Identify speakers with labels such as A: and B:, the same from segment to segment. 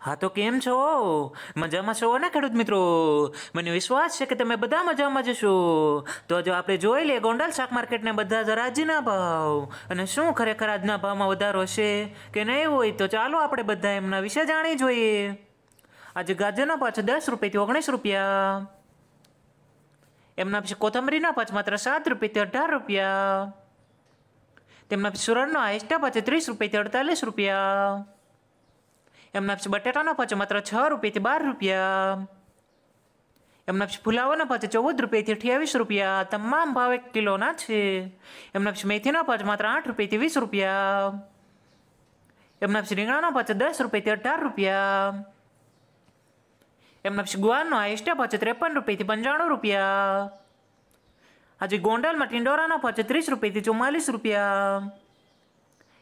A: હા તો કેમ છો મજામાં છો ને ખેડૂત મિત્રો મને વિશ્વાસ છે કે તમે બધા મજામાં જશો તો જો આપણે જોઈ લઈએ ગોંડલ શાક માર્કેટને બધા જ રાજના ભાવ અને શું ખરેખર આજના ભાવમાં વધારો છે કે નહીં હોય તો ચાલો આપણે બધા એમના વિશે જાણી જોઈએ આજે ગાજરના પાછો દસ રૂપિયાથી ઓગણીસ રૂપિયા એમના પછી કોથમરીના પાછ માત્ર સાત રૂપિયાથી અઢાર રૂપિયા તેમના પછી સુરણનો આઈસ્ટા પાછ ત્રીસ રૂપિયાથી અડતાલીસ રૂપિયા એમના પછી બટેટાનો પચો માત્ર છ રૂપિયાથી બાર રૂપિયા એમના પછી ફુલાવાનો પચો ચૌદ રૂપિયાથી અઠ્યાવીસ રૂપિયા તમામ ભાવ એક કિલોના છે એમના પછી મેથીના પચો માત્ર આઠ રૂપિયાથી વીસ રૂપિયા એમના પછી રીંગણાનો પચો દસ રૂપિયાથી અઢાર રૂપિયા એમના પછી ગુવારનો હાઈસ્ટ પચો ત્રેપન રૂપિયાથી પંચાણું રૂપિયા આજે ગોંડલમાં ટિંડોરાનો પચો ત્રીસ રૂપિયાથી ચુમ્માલીસ રૂપિયા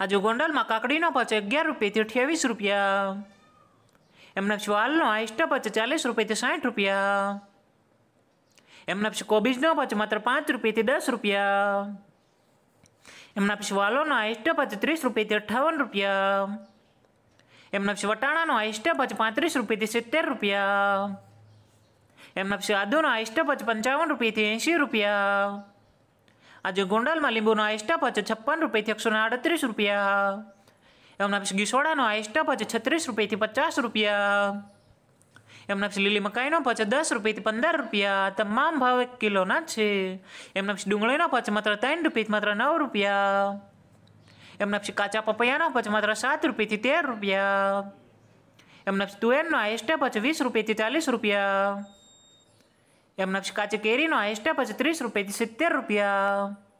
A: આજે ગોંડલમાં કાકડીનો પચ અગિયાર રૂપિયાથી અઠ્યાવીસ રૂપિયા એમના પછી વાલનો આઈસ્ટા પચ ચાલીસ રૂપિયાથી સાઠ રૂપિયા એમના પછી કોબીજનો પચ માત્ર પાંચ રૂપિયાથી દસ રૂપિયા એમના પછી વાલોનો આઈસ્ટા પચ ત્રીસ રૂપિયાથી અઠ્ઠાવન રૂપિયા એમના પછી વટાણાનો આઈસ્ટા પચ પાંત્રીસ રૂપિયાથી સિત્તેર રૂપિયા એમના પછી આદુનો આઈસ્ટા પચ પંચાવન રૂપિયાથી એંશી રૂપિયા આજે ગોંડલમાં લીંબુનો આ સ્ટફ છે છપ્પન રૂપિયાથી એકસો આડત્રીસ રૂપિયા એમના પછી ગીસોડાનો આ સ્ટફ છે છત્રીસ રૂપિયાથી પચાસ રૂપિયા એમના પછી લીલી મકાઈનો પછી દસ રૂપિયાથી પંદર રૂપિયા તમામ ભાવ એક કિલોના છે એમના પછી ડુંગળીનો પછી માત્ર ત્રણ રૂપિયાથી માત્ર નવ રૂપિયા એમના પછી કાચા પપૈયાનો પછી માત્ર સાત રૂપિયાથી તેર રૂપિયા એમના પછી તુવેરનો આ સ્ટફ છે વીસ રૂપિયાથી ચાલીસ રૂપિયા και αίστε, 3 ρουπέ,